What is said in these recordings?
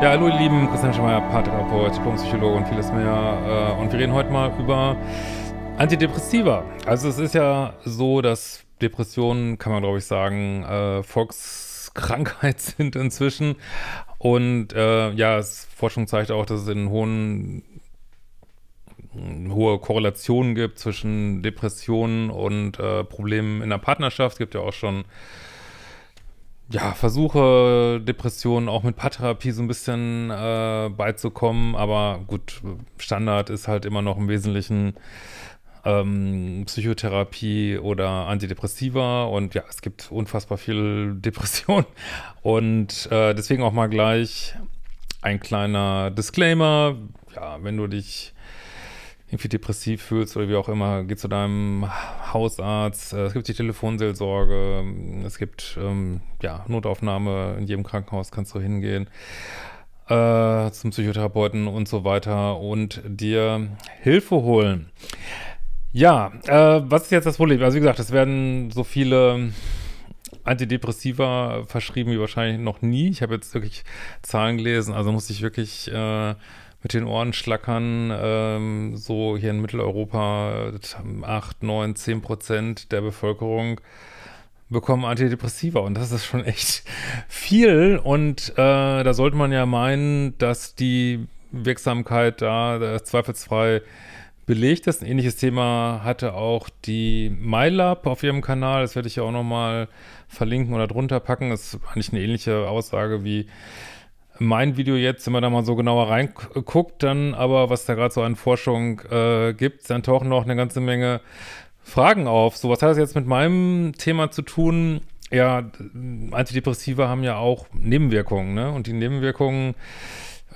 Ja, hallo ihr Lieben, Christian Schemeier, Paartherapeut, Diplompsychologe und vieles mehr. Äh, und wir reden heute mal über Antidepressiva. Also es ist ja so, dass Depressionen, kann man glaube ich sagen, Volkskrankheit äh, sind inzwischen. Und äh, ja, Forschung zeigt auch, dass es in hohen mm, hohe Korrelationen gibt zwischen Depressionen und äh, Problemen in der Partnerschaft. Es gibt ja auch schon ja, versuche Depressionen auch mit Paartherapie so ein bisschen äh, beizukommen, aber gut, Standard ist halt immer noch im Wesentlichen ähm, Psychotherapie oder Antidepressiva und ja, es gibt unfassbar viel Depression und äh, deswegen auch mal gleich ein kleiner Disclaimer, ja, wenn du dich irgendwie depressiv fühlst oder wie auch immer, geh zu deinem Hausarzt, äh, es gibt die Telefonseelsorge, es gibt ähm, ja, Notaufnahme, in jedem Krankenhaus kannst du hingehen, äh, zum Psychotherapeuten und so weiter und dir Hilfe holen. Ja, äh, was ist jetzt das Problem? Also wie gesagt, es werden so viele Antidepressiva verschrieben wie wahrscheinlich noch nie. Ich habe jetzt wirklich Zahlen gelesen, also muss ich wirklich... Äh, mit den Ohren schlackern. Ähm, so hier in Mitteleuropa 8, 9, 10 Prozent der Bevölkerung bekommen Antidepressiva und das ist schon echt viel und äh, da sollte man ja meinen, dass die Wirksamkeit da äh, zweifelsfrei belegt ist. Ein ähnliches Thema hatte auch die MyLab auf ihrem Kanal, das werde ich ja auch nochmal verlinken oder drunter packen. Das ist eigentlich eine ähnliche Aussage wie mein Video jetzt, wenn man da mal so genauer reinguckt, dann aber, was da gerade so an Forschung äh, gibt, dann tauchen noch eine ganze Menge Fragen auf. So, was hat das jetzt mit meinem Thema zu tun? Ja, Antidepressive haben ja auch Nebenwirkungen, ne? Und die Nebenwirkungen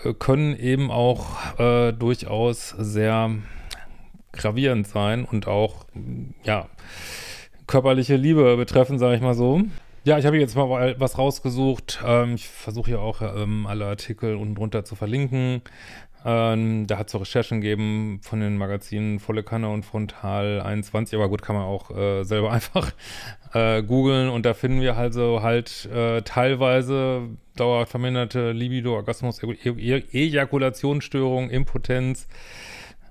äh, können eben auch äh, durchaus sehr gravierend sein und auch, ja, körperliche Liebe betreffen, sage ich mal so. Ja, ich habe jetzt mal was rausgesucht. Ähm, ich versuche ja auch ähm, alle Artikel unten drunter zu verlinken. Ähm, da hat es so Recherchen gegeben von den Magazinen Volle Kanne und Frontal 21, aber gut, kann man auch äh, selber einfach äh, googeln und da finden wir also halt äh, teilweise dauerhaft verminderte Libido, Orgasmus, e e Ejakulationsstörung, Impotenz,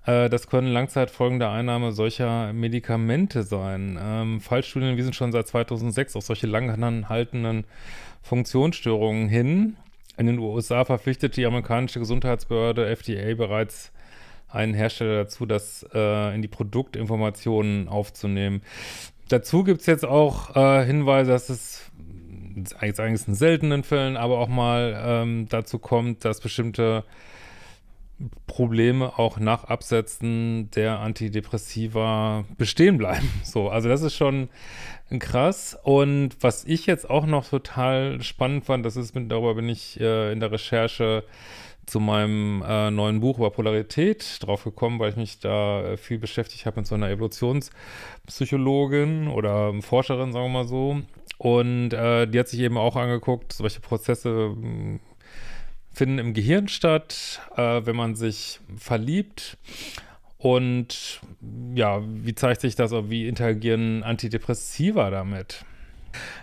äh, das können Langzeitfolgen der Einnahme solcher Medikamente sein. Ähm, Fallstudien wiesen schon seit 2006 auf solche langanhaltenden Funktionsstörungen hin. In den USA verpflichtet die amerikanische Gesundheitsbehörde FDA bereits einen Hersteller dazu, das äh, in die Produktinformationen aufzunehmen. Dazu gibt es jetzt auch äh, Hinweise, dass es eigentlich in seltenen Fällen, aber auch mal ähm, dazu kommt, dass bestimmte Probleme auch nach Absetzen der Antidepressiva bestehen bleiben. So, also das ist schon krass. Und was ich jetzt auch noch total spannend fand, das ist mit, darüber bin ich äh, in der Recherche zu meinem äh, neuen Buch über Polarität drauf gekommen, weil ich mich da äh, viel beschäftigt habe mit so einer Evolutionspsychologin oder Forscherin, sagen wir mal so. Und äh, die hat sich eben auch angeguckt, solche Prozesse finden im Gehirn statt, äh, wenn man sich verliebt. Und ja, wie zeigt sich das, wie interagieren Antidepressiva damit?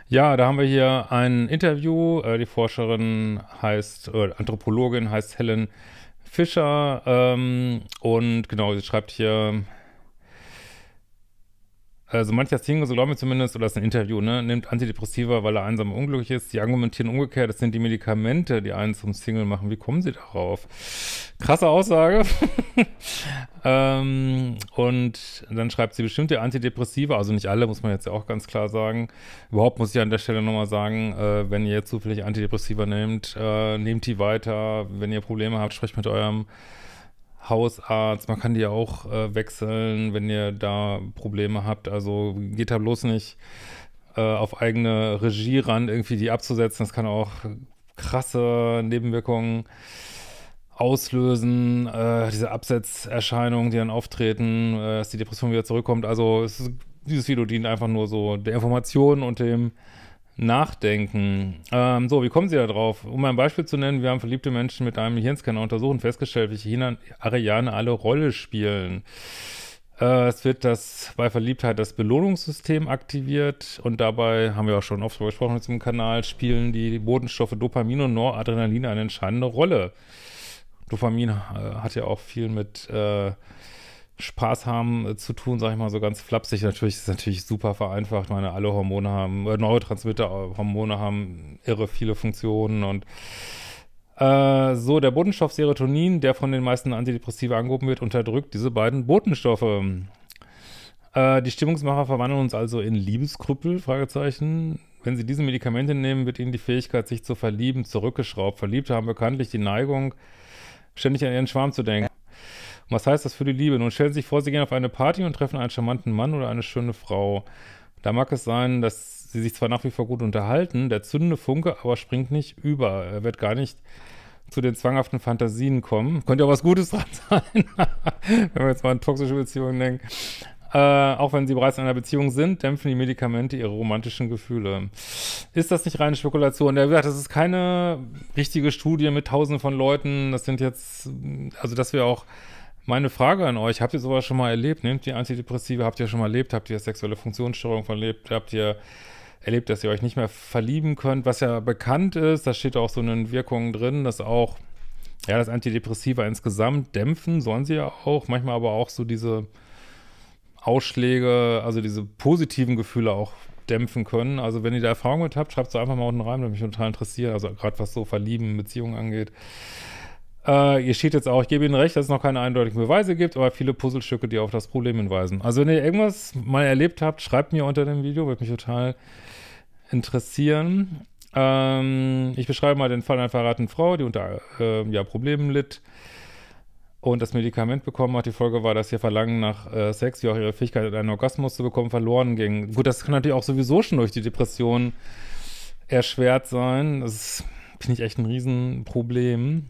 Ja, da haben wir hier ein Interview. Äh, die Forscherin heißt, äh, Anthropologin heißt Helen Fischer. Ähm, und genau, sie schreibt hier, also mancher Single, so glauben wir zumindest, oder das ist ein Interview, ne, nimmt Antidepressiva, weil er einsam und unglücklich ist. Die argumentieren umgekehrt, es sind die Medikamente, die einen zum Single machen. Wie kommen sie darauf? Krasse Aussage. ähm, und dann schreibt sie bestimmte Antidepressiva, also nicht alle, muss man jetzt ja auch ganz klar sagen. Überhaupt muss ich an der Stelle nochmal sagen, äh, wenn ihr zufällig Antidepressiva nehmt, äh, nehmt die weiter. Wenn ihr Probleme habt, sprecht mit eurem Hausarzt, man kann die auch äh, wechseln, wenn ihr da Probleme habt. Also geht da bloß nicht äh, auf eigene Regie ran, irgendwie die abzusetzen. Das kann auch krasse Nebenwirkungen auslösen, äh, diese Absetzerscheinungen, die dann auftreten, äh, dass die Depression wieder zurückkommt. Also es, dieses Video dient einfach nur so der Information und dem nachdenken. Ähm, so, wie kommen Sie da drauf? Um ein Beispiel zu nennen, wir haben verliebte Menschen mit einem Hirnscanner untersucht und festgestellt, welche Hirnareale alle Rolle spielen. Äh, es wird das bei Verliebtheit das Belohnungssystem aktiviert und dabei, haben wir auch schon oft darüber gesprochen mit dem Kanal, spielen die Bodenstoffe Dopamin und Noradrenalin eine entscheidende Rolle. Dopamin äh, hat ja auch viel mit äh, Spaß haben äh, zu tun, sage ich mal so ganz flapsig. Natürlich ist es natürlich super vereinfacht. Ich meine, alle Hormone haben, äh, Neurotransmitter-Hormone äh, haben irre viele Funktionen und äh, so, der Botenstoff Serotonin, der von den meisten Antidepressiva angehoben wird, unterdrückt diese beiden Botenstoffe. Äh, die Stimmungsmacher verwandeln uns also in Liebeskrüppel, Fragezeichen. Wenn sie diese Medikamente nehmen, wird ihnen die Fähigkeit, sich zu verlieben, zurückgeschraubt. Verliebte haben bekanntlich die Neigung, ständig an ihren Schwarm zu denken. Und was heißt das für die Liebe? Nun stellen Sie sich vor, Sie gehen auf eine Party und treffen einen charmanten Mann oder eine schöne Frau. Da mag es sein, dass Sie sich zwar nach wie vor gut unterhalten, der zündende Funke aber springt nicht über. Er wird gar nicht zu den zwanghaften Fantasien kommen. Könnte ja auch was Gutes dran sein, wenn wir jetzt mal an toxische Beziehungen denken. Äh, auch wenn sie bereits in einer Beziehung sind, dämpfen die Medikamente ihre romantischen Gefühle. Ist das nicht reine Spekulation? Ja, wie gesagt, das ist keine richtige Studie mit tausenden von Leuten. Das sind jetzt, also dass wir auch meine Frage an euch, habt ihr sowas schon mal erlebt? Nehmt ihr Antidepressive, habt ihr schon mal erlebt? Habt ihr sexuelle Funktionsstörungen verlebt? Habt ihr erlebt, dass ihr euch nicht mehr verlieben könnt? Was ja bekannt ist, da steht auch so eine Wirkung drin, dass auch, ja, das Antidepressiva insgesamt dämpfen, sollen sie ja auch, manchmal aber auch so diese Ausschläge, also diese positiven Gefühle auch dämpfen können. Also wenn ihr da Erfahrung mit habt, schreibt es einfach mal unten rein, würde mich total interessieren. Also gerade was so Verlieben, Beziehungen angeht. Äh, hier steht jetzt auch, ich gebe Ihnen recht, dass es noch keine eindeutigen Beweise gibt, aber viele Puzzlestücke, die auf das Problem hinweisen. Also wenn ihr irgendwas mal erlebt habt, schreibt mir unter dem Video, würde mich total interessieren. Ähm, ich beschreibe mal den Fall einer verratenen Frau, die unter äh, ja, Problemen litt und das Medikament bekommen hat. Die Folge war, dass ihr Verlangen nach äh, Sex, wie auch ihre Fähigkeit, einen Orgasmus zu bekommen, verloren ging. Gut, das kann natürlich auch sowieso schon durch die Depression erschwert sein. Das ist, finde ich, echt ein Riesenproblem.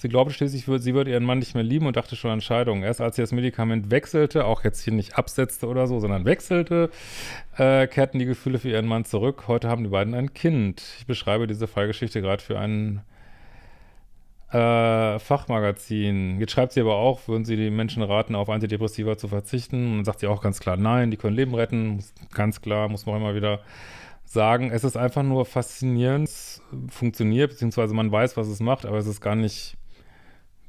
Sie glaubte schließlich, sie würde ihren Mann nicht mehr lieben und dachte schon an Scheidung. Erst als sie das Medikament wechselte, auch jetzt hier nicht absetzte oder so, sondern wechselte, äh, kehrten die Gefühle für ihren Mann zurück. Heute haben die beiden ein Kind. Ich beschreibe diese Fallgeschichte gerade für einen äh, Fachmagazin. Jetzt schreibt sie aber auch, würden sie den Menschen raten, auf Antidepressiva zu verzichten? Und dann sagt sie auch ganz klar, nein, die können Leben retten. ganz klar, muss man auch immer wieder sagen. Es ist einfach nur faszinierend, funktioniert, beziehungsweise man weiß, was es macht, aber es ist gar nicht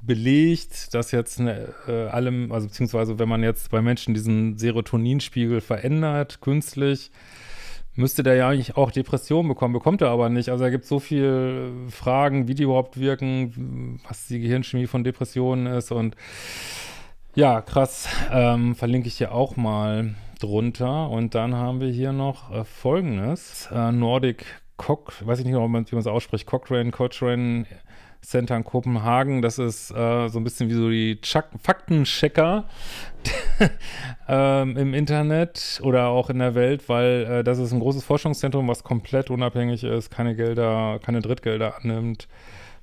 belegt, dass jetzt ne, äh, allem, also beziehungsweise wenn man jetzt bei Menschen diesen Serotoninspiegel verändert, künstlich, müsste der ja eigentlich auch Depressionen bekommen, bekommt er aber nicht. Also da gibt es so viele äh, Fragen, wie die überhaupt wirken, was die Gehirnchemie von Depressionen ist und ja, krass, ähm, verlinke ich hier auch mal drunter. Und dann haben wir hier noch äh, folgendes, äh, Nordic Cock, weiß ich nicht, wie man es ausspricht, Cochrane, Cochrane, Center in Kopenhagen. Das ist äh, so ein bisschen wie so die Chuck Faktenchecker ähm, im Internet oder auch in der Welt, weil äh, das ist ein großes Forschungszentrum, was komplett unabhängig ist, keine Gelder, keine Drittgelder annimmt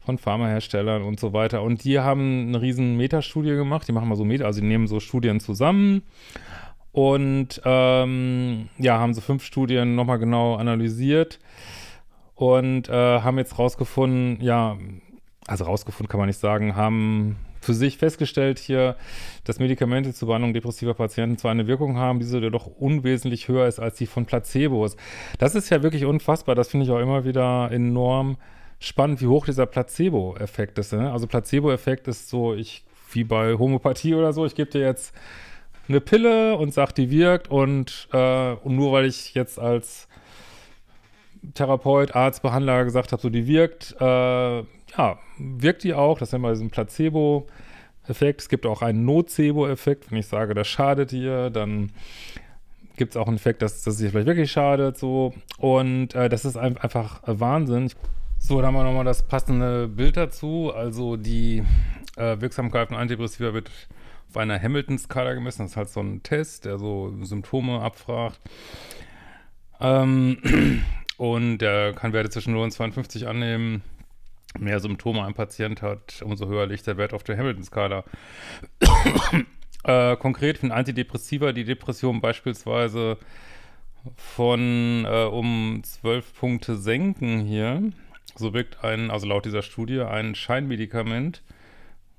von Pharmaherstellern und so weiter. Und die haben eine riesen Metastudie gemacht. Die machen mal so Meta, also die nehmen so Studien zusammen und ähm, ja, haben so fünf Studien nochmal genau analysiert und äh, haben jetzt rausgefunden, ja, also rausgefunden kann man nicht sagen, haben für sich festgestellt hier, dass Medikamente zur Behandlung depressiver Patienten zwar eine Wirkung haben, diese jedoch unwesentlich höher ist als die von Placebos. Das ist ja wirklich unfassbar. Das finde ich auch immer wieder enorm spannend, wie hoch dieser Placebo-Effekt ist. Ne? Also Placebo-Effekt ist so, ich wie bei Homöopathie oder so, ich gebe dir jetzt eine Pille und sag, die wirkt und, äh, und nur weil ich jetzt als Therapeut, Arzt, Behandler gesagt habe, so die wirkt, äh, ja, wirkt die auch. Das nennen wir diesen Placebo-Effekt. Es gibt auch einen Nocebo-Effekt. Wenn ich sage, das schadet dir, dann gibt es auch einen Effekt, dass, dass es dir vielleicht wirklich schadet. So. Und äh, das ist einfach Wahnsinn. So, da haben wir nochmal das passende Bild dazu. Also die äh, Wirksamkeit von Antidepressiva wird auf einer Hamilton-Skala gemessen. Das ist halt so ein Test, der so Symptome abfragt. Ähm, Und der kann Werte zwischen 0 und 52 annehmen. Mehr Symptome ein Patient hat, umso höher liegt der Wert auf der Hamilton-Skala. äh, konkret für ein Antidepressiva die Depression beispielsweise von äh, um 12 Punkte senken hier. So wirkt ein, also laut dieser Studie, ein Scheinmedikament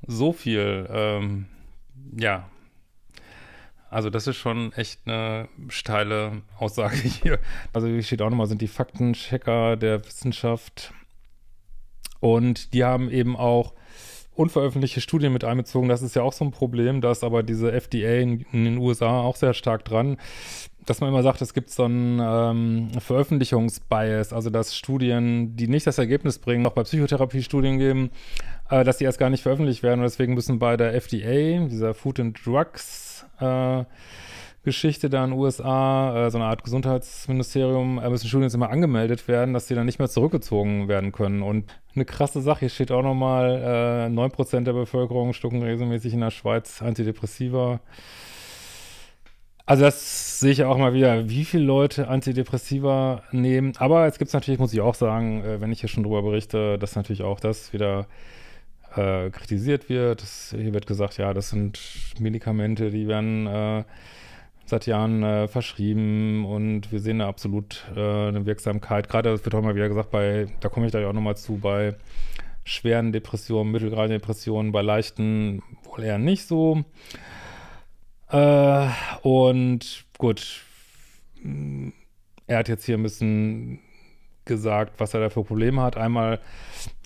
so viel ähm, ja, also das ist schon echt eine steile Aussage hier. Also hier steht auch nochmal, sind die Faktenchecker der Wissenschaft. Und die haben eben auch unveröffentlichte Studien mit einbezogen. Das ist ja auch so ein Problem. dass aber diese FDA in, in den USA auch sehr stark dran, dass man immer sagt, es gibt so einen ähm, Veröffentlichungsbias. Also dass Studien, die nicht das Ergebnis bringen, auch bei Psychotherapiestudien geben, äh, dass die erst gar nicht veröffentlicht werden. Und deswegen müssen bei der FDA, dieser Food and Drugs äh, Geschichte da in den USA, äh, so eine Art Gesundheitsministerium, äh, müssen Studien jetzt immer angemeldet werden, dass die dann nicht mehr zurückgezogen werden können. Und eine krasse Sache, hier steht auch nochmal, äh, 9% der Bevölkerung stucken regelmäßig in der Schweiz Antidepressiva. Also das sehe ich auch mal wieder, wie viele Leute Antidepressiva nehmen. Aber jetzt gibt es natürlich, muss ich auch sagen, äh, wenn ich hier schon drüber berichte, dass natürlich auch das wieder äh, kritisiert wird. Das, hier wird gesagt, ja, das sind Medikamente, die werden äh, seit Jahren äh, verschrieben und wir sehen da absolut äh, eine Wirksamkeit. Gerade, das wird auch mal wieder gesagt, bei, da komme ich da ja auch nochmal zu, bei schweren Depressionen, mittelgradigen Depressionen, bei leichten wohl eher nicht so. Äh, und gut, er hat jetzt hier ein bisschen gesagt, was er da für Probleme hat. Einmal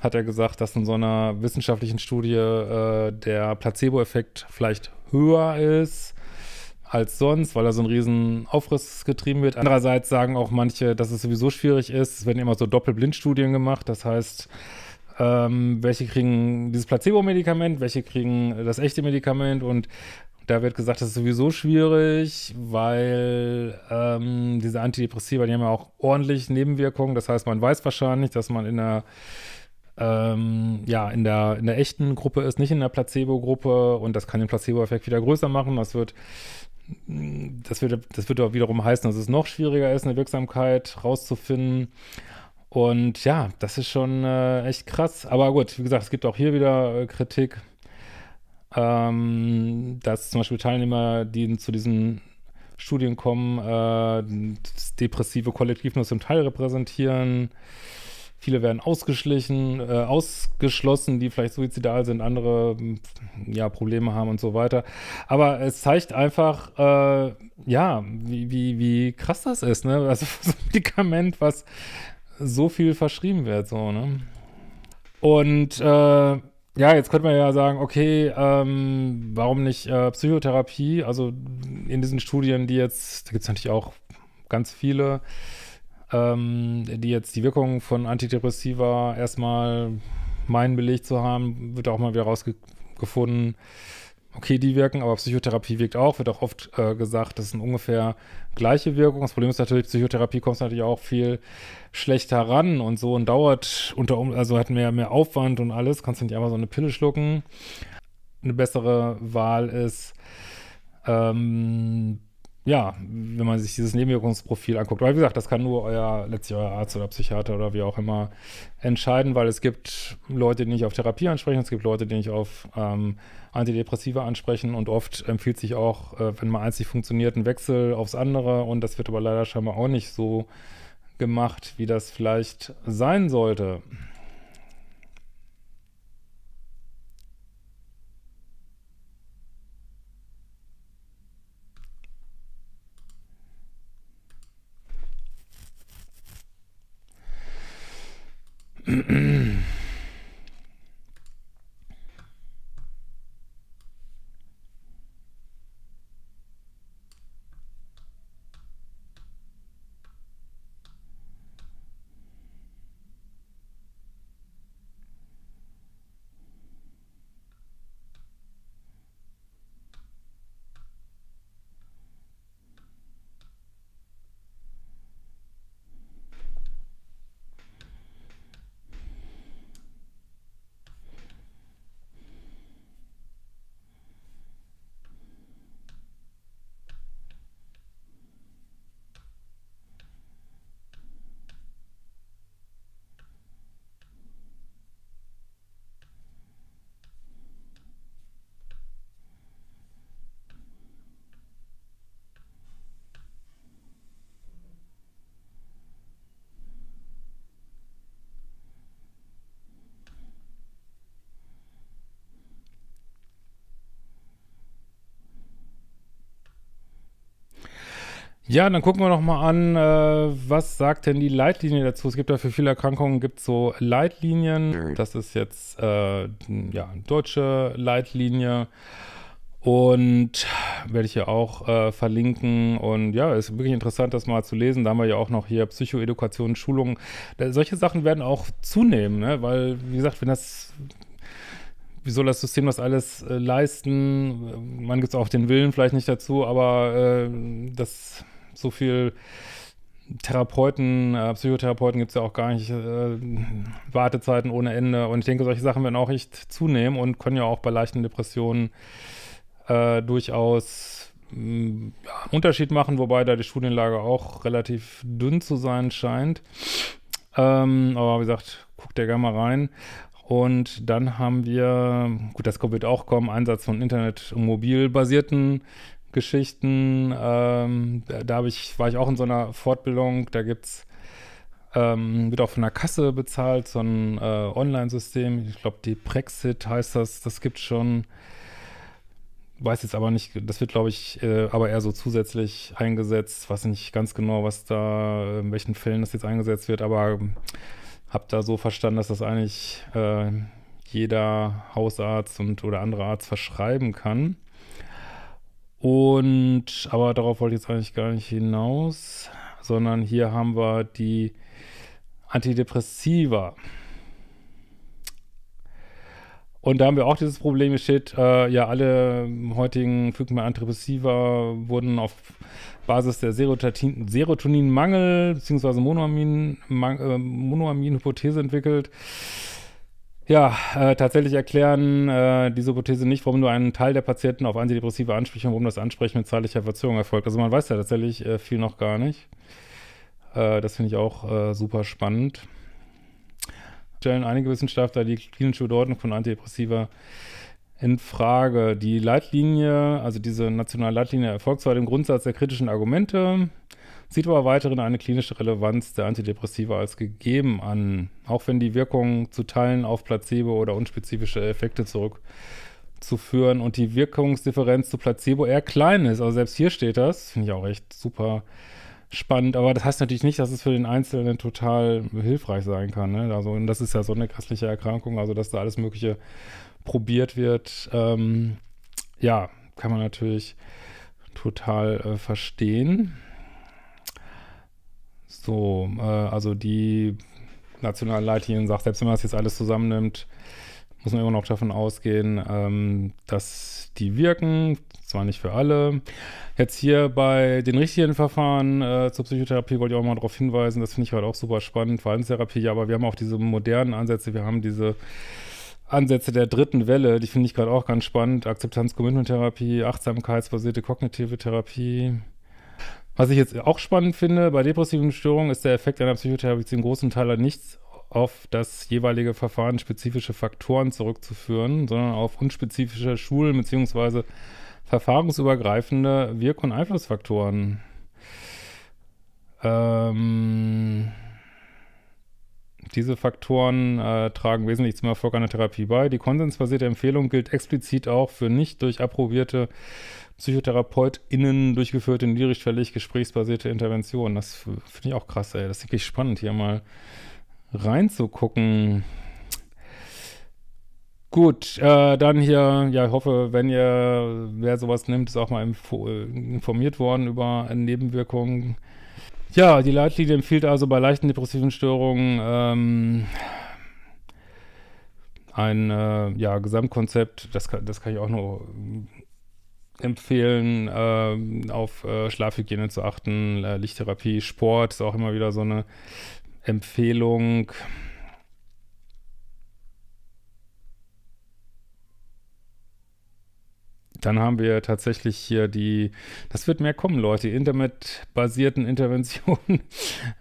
hat er gesagt, dass in so einer wissenschaftlichen Studie äh, der Placebo-Effekt vielleicht höher ist als sonst, weil da so ein riesen Aufriss getrieben wird. Andererseits sagen auch manche, dass es sowieso schwierig ist. Es werden immer so Doppelblindstudien gemacht. Das heißt, ähm, welche kriegen dieses Placebo-Medikament, welche kriegen das echte Medikament und da wird gesagt, das ist sowieso schwierig, weil ähm, diese Antidepressiva, die haben ja auch ordentlich Nebenwirkungen. Das heißt, man weiß wahrscheinlich, dass man in der ähm, ja, in der, in der echten Gruppe ist, nicht in der Placebo-Gruppe und das kann den Placebo-Effekt wieder größer machen. Das wird, das wird, das wird auch wiederum heißen, dass es noch schwieriger ist, eine Wirksamkeit rauszufinden. Und ja, das ist schon äh, echt krass. Aber gut, wie gesagt, es gibt auch hier wieder äh, Kritik ähm, dass zum Beispiel Teilnehmer, die zu diesen Studien kommen, äh, das depressive Kollektiv nur zum Teil repräsentieren. Viele werden ausgeschlichen, äh, ausgeschlossen, die vielleicht suizidal sind, andere mm, ja, Probleme haben und so weiter. Aber es zeigt einfach, äh, ja, wie, wie, wie krass das ist, ne? Also so ein Medikament, was so viel verschrieben wird, so, ne? Und äh, ja, jetzt könnte man ja sagen, okay, ähm, warum nicht äh, Psychotherapie? Also in diesen Studien, die jetzt, da gibt es natürlich auch ganz viele, ähm, die jetzt die Wirkung von Antidepressiva erstmal meinen belegt zu haben, wird auch mal wieder rausgefunden okay, die wirken, aber Psychotherapie wirkt auch. Wird auch oft äh, gesagt, das sind ungefähr gleiche Wirkungen. Das Problem ist natürlich, Psychotherapie kommt natürlich auch viel schlechter ran und so und dauert unter um also hat mehr, mehr Aufwand und alles. Kannst du nicht einfach so eine Pille schlucken. Eine bessere Wahl ist ähm, ja, wenn man sich dieses Nebenwirkungsprofil anguckt. Aber wie gesagt, das kann nur euer letztlich euer Arzt oder Psychiater oder wie auch immer entscheiden, weil es gibt Leute, die nicht auf Therapie ansprechen, es gibt Leute, die nicht auf ähm, Antidepressiva ansprechen und oft empfiehlt sich auch, äh, wenn mal eins nicht funktioniert, ein Wechsel aufs andere und das wird aber leider scheinbar auch nicht so gemacht, wie das vielleicht sein sollte. mm Ja, dann gucken wir noch mal an, äh, was sagt denn die Leitlinie dazu? Es gibt ja für viele Erkrankungen gibt so Leitlinien. Das ist jetzt äh, ja deutsche Leitlinie und werde ich hier auch äh, verlinken. Und ja, ist wirklich interessant, das mal zu lesen. Da haben wir ja auch noch hier Psychoedukation, Schulungen. solche Sachen werden auch zunehmen, ne? weil wie gesagt, wenn das wie soll das System das alles äh, leisten? Man gibt es auch den Willen vielleicht nicht dazu, aber äh, das so viel Therapeuten, äh, Psychotherapeuten gibt es ja auch gar nicht, äh, Wartezeiten ohne Ende. Und ich denke, solche Sachen werden auch echt zunehmen und können ja auch bei leichten Depressionen äh, durchaus mh, mm, ja, Unterschied machen, wobei da die Studienlage auch relativ dünn zu sein scheint. Ähm, aber wie gesagt, guckt ja gerne mal rein. Und dann haben wir, gut, das wird auch kommen, Einsatz von Internet- und mobilbasierten Geschichten. Ähm, da, da ich, war ich auch in so einer Fortbildung. Da gibt's ähm, wird auch von der Kasse bezahlt, so ein äh, Online-System. Ich glaube, die Brexit heißt das. Das gibt schon. Weiß jetzt aber nicht, das wird, glaube ich, äh, aber eher so zusätzlich eingesetzt. Weiß nicht ganz genau, was da, in welchen Fällen das jetzt eingesetzt wird, aber ähm, habe da so verstanden, dass das eigentlich äh, jeder Hausarzt und oder andere Arzt verschreiben kann. Und, aber darauf wollte ich jetzt eigentlich gar nicht hinaus, sondern hier haben wir die Antidepressiva. Und da haben wir auch dieses Problem, hier steht, äh, ja, alle heutigen Fügmer Antidepressiva wurden auf Basis der Serotonin, Serotoninmangel bzw. Monoamin, äh, Monoamin-Hypothese entwickelt ja, äh, tatsächlich erklären äh, diese Hypothese nicht, warum nur ein Teil der Patienten auf antidepressive anspricht und warum das Ansprechen mit zeitlicher Verzögerung erfolgt. Also man weiß ja tatsächlich äh, viel noch gar nicht. Äh, das finde ich auch äh, super spannend. Stellen einige Wissenschaftler die klinische Bedeutung von Antidepressiva in Frage. Die Leitlinie, also diese nationale Leitlinie, erfolgt zwar dem Grundsatz der kritischen Argumente, sieht aber weiterhin eine klinische Relevanz der Antidepressiva als gegeben an, auch wenn die Wirkung zu Teilen auf Placebo oder unspezifische Effekte zurückzuführen und die Wirkungsdifferenz zu Placebo eher klein ist. Also selbst hier steht das, finde ich auch echt super spannend, aber das heißt natürlich nicht, dass es für den Einzelnen total hilfreich sein kann. Ne? Also, und das ist ja so eine krassliche Erkrankung, also dass da alles Mögliche probiert wird. Ähm, ja, kann man natürlich total äh, verstehen. So, äh, also die nationalen Leitlinien sagt, selbst wenn man das jetzt alles zusammennimmt, muss man immer noch davon ausgehen, ähm, dass die wirken, zwar nicht für alle. Jetzt hier bei den richtigen Verfahren äh, zur Psychotherapie wollte ich auch mal darauf hinweisen, das finde ich halt auch super spannend, Verhaltenstherapie, ja, aber wir haben auch diese modernen Ansätze, wir haben diese Ansätze der dritten Welle, die finde ich gerade auch ganz spannend, Akzeptanz-Commitment-Therapie, achtsamkeitsbasierte kognitive Therapie, was ich jetzt auch spannend finde, bei depressiven Störungen ist der Effekt einer Psychotherapie in großen Teilen nichts auf das jeweilige Verfahren spezifische Faktoren zurückzuführen, sondern auf unspezifische Schulen- bzw. verfahrensübergreifende Wirk- und Einflussfaktoren. Ähm, diese Faktoren äh, tragen wesentlich zum Erfolg einer Therapie bei. Die konsensbasierte Empfehlung gilt explizit auch für nicht durch approbierte PsychotherapeutInnen durchgeführte niedrigschwellig gesprächsbasierte Intervention. Das finde ich auch krass, ey. Das ist wirklich spannend, hier mal reinzugucken. Gut, äh, dann hier, ja, ich hoffe, wenn ihr, wer sowas nimmt, ist auch mal info informiert worden über Nebenwirkungen. Ja, die Leitlinie empfiehlt also bei leichten depressiven Störungen ähm, ein äh, ja, Gesamtkonzept, das kann, das kann ich auch nur empfehlen, äh, auf äh, Schlafhygiene zu achten, äh, Lichttherapie, Sport ist auch immer wieder so eine Empfehlung. Dann haben wir tatsächlich hier die, das wird mehr kommen, Leute, die internetbasierten Interventionen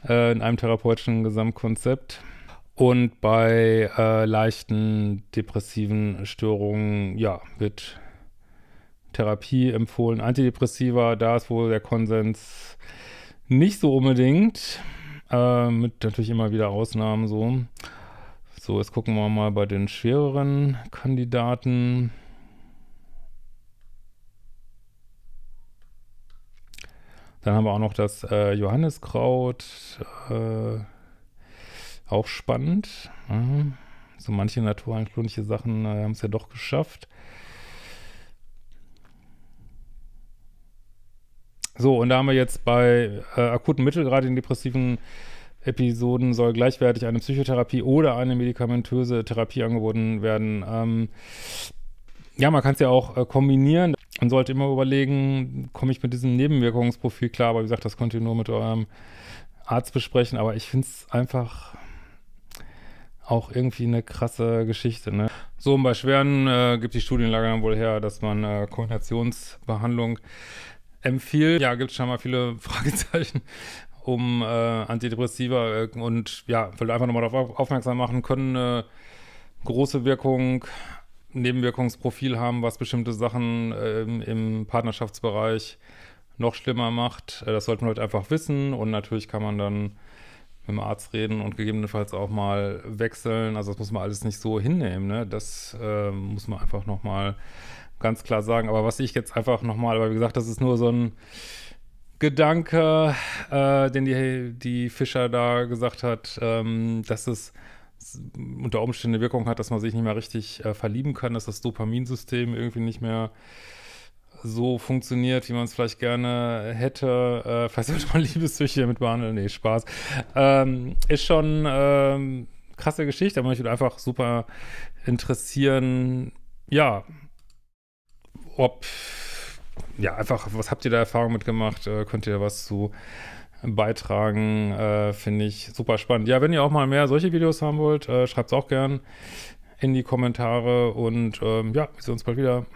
äh, in einem therapeutischen Gesamtkonzept. Und bei äh, leichten depressiven Störungen, ja, wird Therapie empfohlen. Antidepressiva, da ist wohl der Konsens nicht so unbedingt. Äh, mit natürlich immer wieder Ausnahmen so. So, jetzt gucken wir mal bei den schwereren Kandidaten. Dann haben wir auch noch das äh, Johanniskraut. Äh, auch spannend. Mhm. So manche naturheilkundliche Sachen äh, haben es ja doch geschafft. So, und da haben wir jetzt bei äh, akuten in depressiven Episoden soll gleichwertig eine Psychotherapie oder eine medikamentöse Therapie angeboten werden. Ähm, ja, man kann es ja auch äh, kombinieren. Man sollte immer überlegen, komme ich mit diesem Nebenwirkungsprofil klar, aber wie gesagt, das könnt ihr nur mit eurem Arzt besprechen, aber ich finde es einfach auch irgendwie eine krasse Geschichte. Ne? So, und bei Schweren äh, gibt die Studienlage dann wohl her, dass man äh, Kombinationsbehandlung empfiehlt, ja, gibt es schon mal viele Fragezeichen um äh, Antidepressiva äh, und ja, will einfach nochmal darauf aufmerksam machen, können eine äh, große Wirkung, Nebenwirkungsprofil haben, was bestimmte Sachen äh, im Partnerschaftsbereich noch schlimmer macht. Äh, das sollten wir halt einfach wissen und natürlich kann man dann mit dem Arzt reden und gegebenenfalls auch mal wechseln. Also das muss man alles nicht so hinnehmen, ne? Das äh, muss man einfach nochmal mal ganz klar sagen. Aber was ich jetzt einfach nochmal, aber wie gesagt, das ist nur so ein Gedanke, äh, den die, die Fischer da gesagt hat, ähm, dass es unter Umständen eine Wirkung hat, dass man sich nicht mehr richtig äh, verlieben kann, dass das Dopaminsystem irgendwie nicht mehr so funktioniert, wie man es vielleicht gerne hätte. Äh, vielleicht sollte man Liebessüchte damit behandeln. Nee, Spaß. Ähm, ist schon ähm, krasse Geschichte, aber mich würde einfach super interessieren, ja, ob, ja, einfach, was habt ihr da Erfahrung mitgemacht? Äh, könnt ihr da was zu beitragen? Äh, Finde ich super spannend. Ja, wenn ihr auch mal mehr solche Videos haben wollt, äh, schreibt es auch gern in die Kommentare und ähm, ja, wir sehen uns bald wieder.